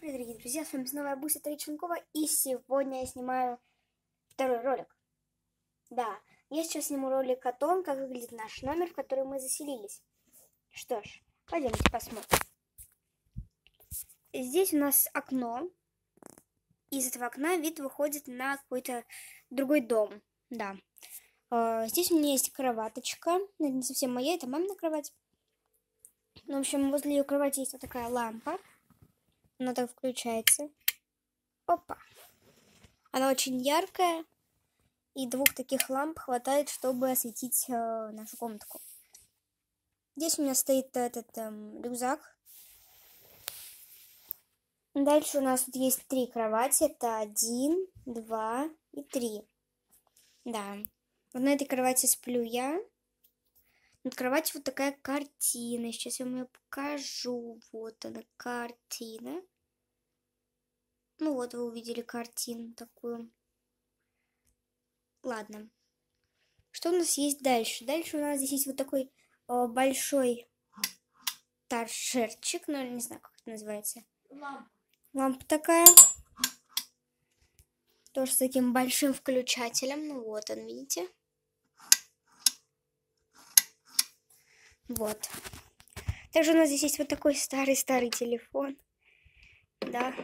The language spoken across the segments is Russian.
Привет, дорогие друзья, с вами снова я, Буся Триченкова, и сегодня я снимаю второй ролик. Да, я сейчас сниму ролик о том, как выглядит наш номер, в который мы заселились. Что ж, пойдемте посмотрим. Здесь у нас окно. Из этого окна вид выходит на какой-то другой дом. Да. А, здесь у меня есть кроваточка. Ну, это не совсем моя, это мамина кровать. В общем, возле ее кровати есть вот такая лампа она так включается. Опа. Она очень яркая. И двух таких ламп хватает, чтобы осветить э, нашу комнатку. Здесь у меня стоит этот эм, рюкзак. Дальше у нас тут есть три кровати. Это один, два и три. Да. Вот на этой кровати сплю я на кровати вот такая картина. Сейчас я вам ее покажу. Вот она, картина. Ну вот, вы увидели картину такую. Ладно. Что у нас есть дальше? Дальше у нас здесь есть вот такой о, а, большой торшерчик. Ну, не знаю, как это называется. Лампа. Лампа такая. Тоже с таким большим включателем. Ну вот он, видите? Вот. Также у нас здесь есть вот такой старый-старый телефон. Да.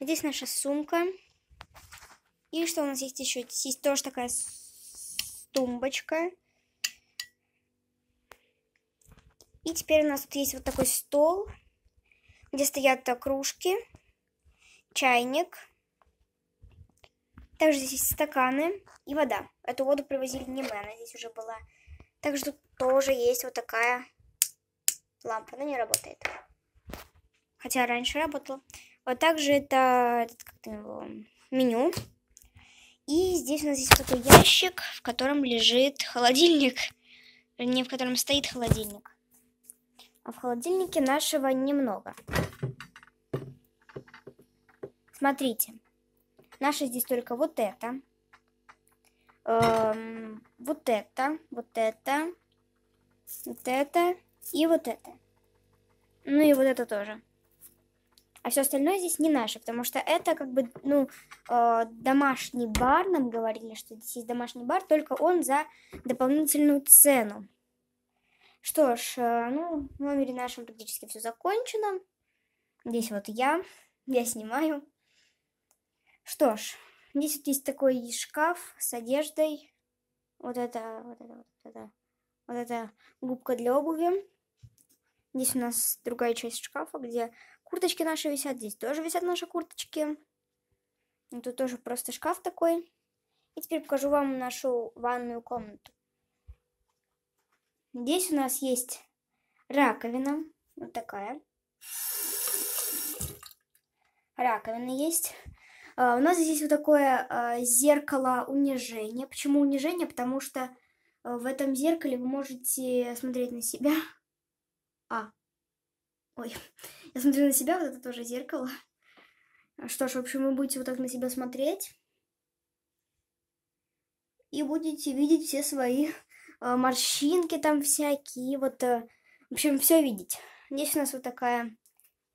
Здесь наша сумка. И что у нас есть еще? Здесь есть тоже такая тумбочка. И теперь у нас тут есть вот такой стол, где стоят кружки, чайник. Также здесь есть стаканы и вода. Эту воду привозили не мы, она здесь уже была также тоже есть вот такая лампа, но не работает. Хотя раньше работала. Вот также это этот, как его, меню. И здесь у нас есть такой ящик, в котором лежит холодильник. Не в котором стоит холодильник. А в холодильнике нашего немного. Смотрите. Наше здесь только вот это э, вот это, вот это, вот это и вот это. Ну и вот это тоже. А все остальное здесь не наше, потому что это как бы, ну, э, домашний бар, нам говорили, что здесь есть домашний бар, только он за дополнительную цену. Что ж, э, ну, в номере нашем практически все закончено. Здесь вот я, я снимаю. Что ж, Здесь вот есть такой шкаф с одеждой. Вот это, вот это, вот это. Вот это губка для обуви. Здесь у нас другая часть шкафа, где курточки наши висят. Здесь тоже висят наши курточки. И тут тоже просто шкаф такой. И теперь покажу вам нашу ванную комнату. Здесь у нас есть раковина. Вот такая. Раковина есть. А, у нас здесь вот такое а, зеркало унижения. Почему унижение? Потому что а, в этом зеркале вы можете смотреть на себя. А. Ой, я смотрю на себя, вот это тоже зеркало. Что ж, в общем, вы будете вот так на себя смотреть. И будете видеть все свои морщинки там всякие. Вот, э, в общем, все видеть. Здесь у нас вот такая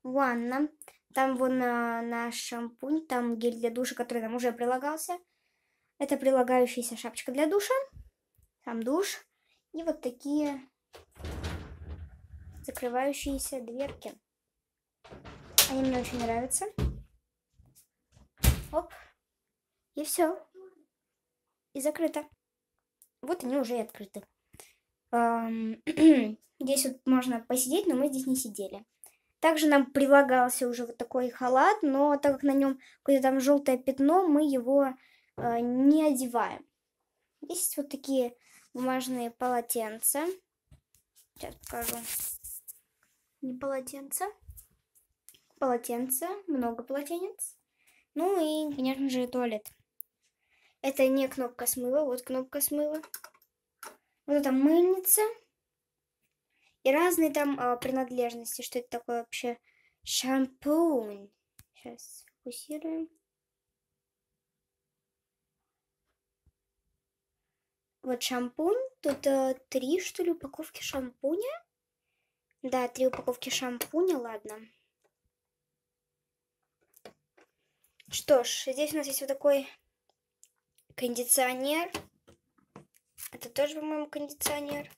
ванна. Там вон на, на шампунь, там гель для душа, который там уже прилагался. Это прилагающаяся шапочка для душа, Там душ и вот такие закрывающиеся дверки. Они мне очень нравятся. Оп. И все. И закрыто. Вот они уже и открыты. Здесь вот можно посидеть, но мы здесь не сидели. Также нам прилагался уже вот такой халат, но так как на нем какое-то там желтое пятно, мы его э, не одеваем. Есть вот такие бумажные полотенца. Сейчас покажу. Не полотенца. Полотенца, много полотенец. Ну и, конечно же, туалет. Это не кнопка смыва, вот кнопка смыва. Вот это мыльница. И разные там а, принадлежности. Что это такое вообще? Шампунь. Сейчас сфокусируем. Вот шампунь. Тут а, три, что ли, упаковки шампуня. Да, три упаковки шампуня, ладно. Что ж, здесь у нас есть вот такой кондиционер. Это тоже, по-моему, кондиционер.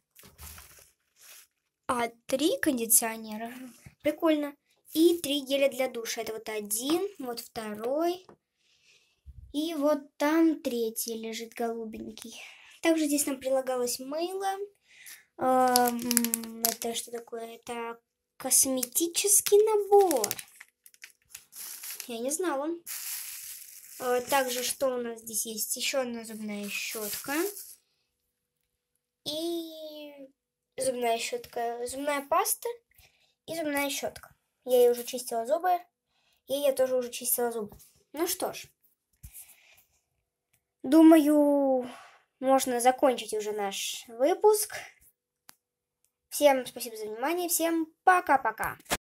А, три кондиционера. Прикольно. И три геля для душа. Это вот один, вот второй. И вот там третий лежит голубенький. Также здесь нам прилагалось мыло. Эм, это что такое? Это косметический набор. Я не знала. Э, также что у нас здесь есть? Еще одна зубная щетка. И зубная щетка, зубная паста и зубная щетка. Я ей уже чистила зубы, и я тоже уже чистила зубы. Ну что ж, думаю, можно закончить уже наш выпуск. Всем спасибо за внимание, всем пока-пока.